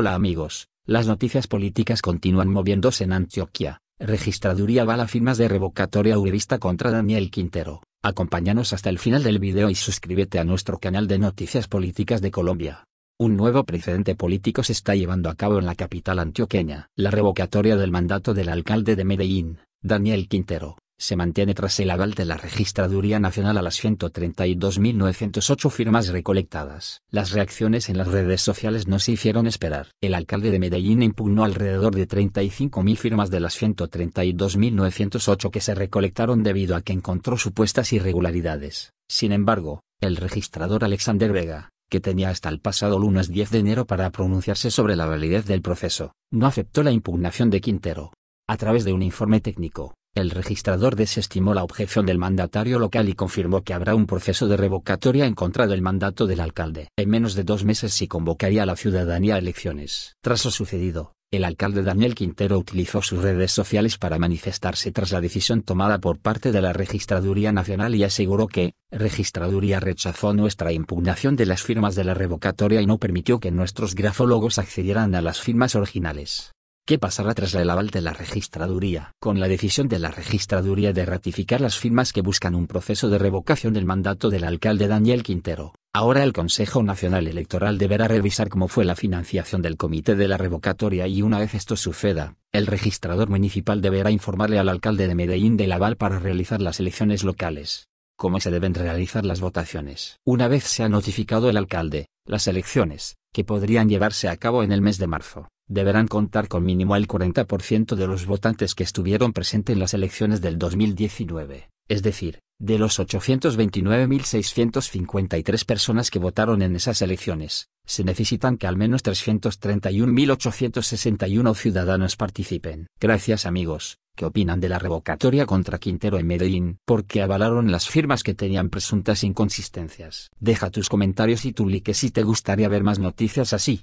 Hola amigos, las noticias políticas continúan moviéndose en Antioquia. Registraduría bala firmas de revocatoria uribista contra Daniel Quintero. Acompáñanos hasta el final del video y suscríbete a nuestro canal de noticias políticas de Colombia. Un nuevo precedente político se está llevando a cabo en la capital antioqueña, la revocatoria del mandato del alcalde de Medellín, Daniel Quintero, se mantiene tras el aval de la Registraduría Nacional a las 132.908 firmas recolectadas. Las reacciones en las redes sociales no se hicieron esperar. El alcalde de Medellín impugnó alrededor de 35.000 firmas de las 132.908 que se recolectaron debido a que encontró supuestas irregularidades. Sin embargo, el registrador Alexander Vega, que tenía hasta el pasado lunes 10 de enero para pronunciarse sobre la validez del proceso, no aceptó la impugnación de Quintero. A través de un informe técnico, el registrador desestimó la objeción del mandatario local y confirmó que habrá un proceso de revocatoria en contra del mandato del alcalde. En menos de dos meses se convocaría a la ciudadanía a elecciones. Tras lo sucedido, el alcalde Daniel Quintero utilizó sus redes sociales para manifestarse tras la decisión tomada por parte de la Registraduría Nacional y aseguró que, Registraduría rechazó nuestra impugnación de las firmas de la revocatoria y no permitió que nuestros grafólogos accedieran a las firmas originales. ¿Qué pasará tras el aval de la registraduría? Con la decisión de la registraduría de ratificar las firmas que buscan un proceso de revocación del mandato del alcalde Daniel Quintero, Ahora el Consejo Nacional Electoral deberá revisar cómo fue la financiación del comité de la revocatoria y una vez esto suceda, el registrador municipal deberá informarle al alcalde de Medellín del aval para realizar las elecciones locales. Cómo se deben realizar las votaciones. Una vez se ha notificado el alcalde, las elecciones, que podrían llevarse a cabo en el mes de marzo, deberán contar con mínimo el 40% de los votantes que estuvieron presentes en las elecciones del 2019, es decir, de los 829.653 personas que votaron en esas elecciones, se necesitan que al menos 331.861 ciudadanos participen. Gracias amigos, ¿qué opinan de la revocatoria contra Quintero en Medellín? Porque avalaron las firmas que tenían presuntas inconsistencias. Deja tus comentarios y tu like si te gustaría ver más noticias así.